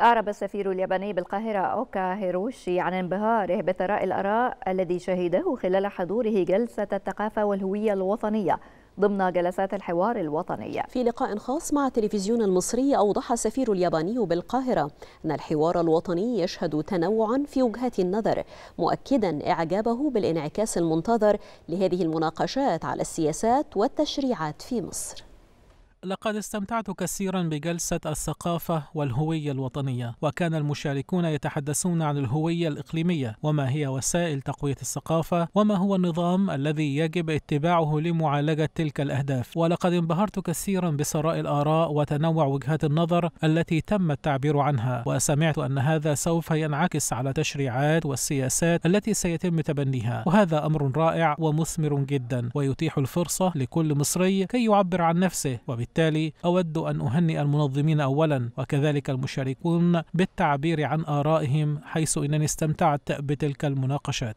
أعرب السفير الياباني بالقاهرة أوكا هيروشي عن انبهاره بثراء الآراء الذي شهده خلال حضوره جلسة الثقافة والهوية الوطنية ضمن جلسات الحوار الوطنية في لقاء خاص مع التلفزيون المصري أوضح السفير الياباني بالقاهرة أن الحوار الوطني يشهد تنوعا في وجهات النظر مؤكدا إعجابه بالانعكاس المنتظر لهذه المناقشات على السياسات والتشريعات في مصر لقد استمتعت كثيرا بجلسة الثقافة والهوية الوطنية وكان المشاركون يتحدثون عن الهوية الإقليمية وما هي وسائل تقوية الثقافة وما هو النظام الذي يجب اتباعه لمعالجة تلك الأهداف ولقد انبهرت كثيرا بسراء الآراء وتنوع وجهات النظر التي تم التعبير عنها وسمعت أن هذا سوف ينعكس على تشريعات والسياسات التي سيتم تبنيها وهذا أمر رائع ومثمر جدا ويتيح الفرصة لكل مصري كي يعبر عن نفسه وبالتالي وبالتالي أود أن أهنئ المنظمين أولا وكذلك المشاركون بالتعبير عن آرائهم حيث إنني استمتعت بتلك المناقشات